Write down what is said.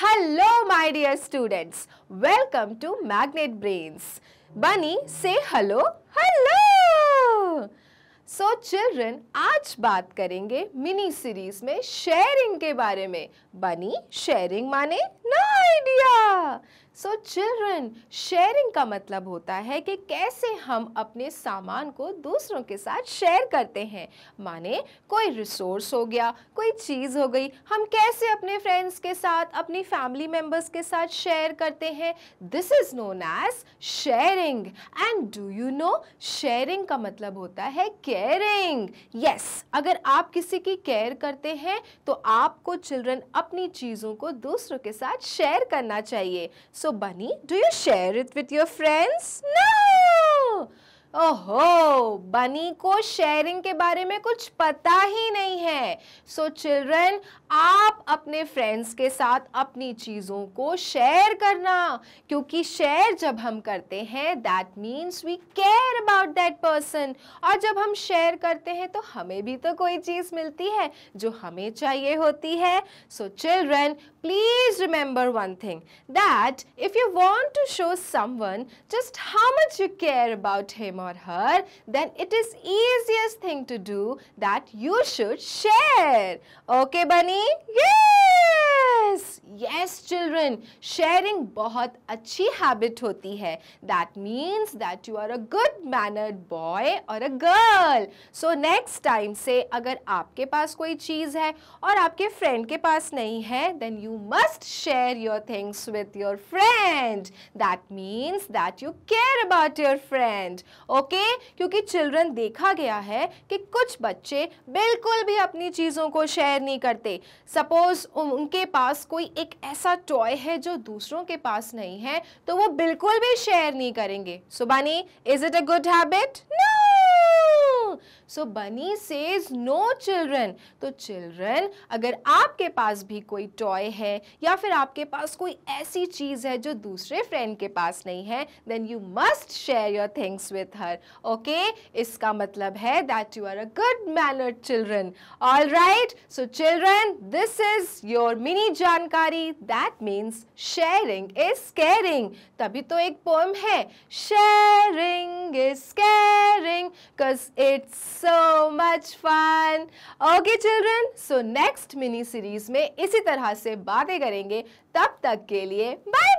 Hello my dear students, welcome to Magnet Brains. Bunny say hello, hello. So so, children आज बात करेंगे mini series में sharing के बारे में बनी शेयरिंग माने ना आइडिया सो चिल्ड्रन शेयरिंग का मतलब होता है कि कैसे हम अपने सामान को दूसरों के साथ शेयर करते हैं माने कोई रिसोर्स हो गया कोई चीज़ हो गई हम कैसे अपने फ्रेंड्स के साथ अपनी फैमिली मेम्बर्स के साथ शेयर करते हैं this is known as sharing and do you know sharing का मतलब होता है केयर केयरिंग यस अगर आप किसी की केयर करते हैं तो आपको चिल्ड्रन अपनी चीज़ों को दूसरों के साथ शेयर करना चाहिए so Bunny do you share it with your friends no ओहो बनी को शेयरिंग के बारे में कुछ पता ही नहीं है सो so, चिल्ड्रन आप अपने फ्रेंड्स के साथ अपनी चीज़ों को शेयर करना क्योंकि शेयर जब हम करते हैं that means we care about that person और जब हम शेयर करते हैं तो हमें भी तो कोई चीज़ मिलती है जो हमें चाहिए होती है so children please remember one thing that if you want to show one just how much you care about him और her then it is easiest thing to do that you should share okay Bunny Yay! Yes! Yes! Best children sharing बहुत अच्छी habit होती है that means that you are a good mannered boy और a girl so next time से अगर आपके पास कोई चीज है और आपके फ्रेंड के पास नहीं है then you must share your things with your friend that means that you care about your friend okay क्योंकि चिल्ड्रन देखा गया है कि कुछ बच्चे बिल्कुल भी अपनी चीजों को शेयर नहीं करते सपोज उनके पास कोई एक ऐसा ऐसा टॉय है जो दूसरों के पास नहीं है तो वो बिल्कुल भी शेयर नहीं करेंगे सुबानी is it a good habit no so Bunny says no children तो चिल्ड्रन अगर आपके पास भी कोई टॉय है या फिर आपके पास कोई ऐसी चीज़ है जो दूसरे फ्रेंड के पास नहीं है then you must share your things with her okay इसका मतलब है that you are a good manner children all right so children this is your mini जानकारी that means sharing is caring तभी तो एक पोएम है sharing is caring cause it's so much fun. Okay children, so next mini series में इसी तरह से बातें करेंगे तब तक के लिए bye.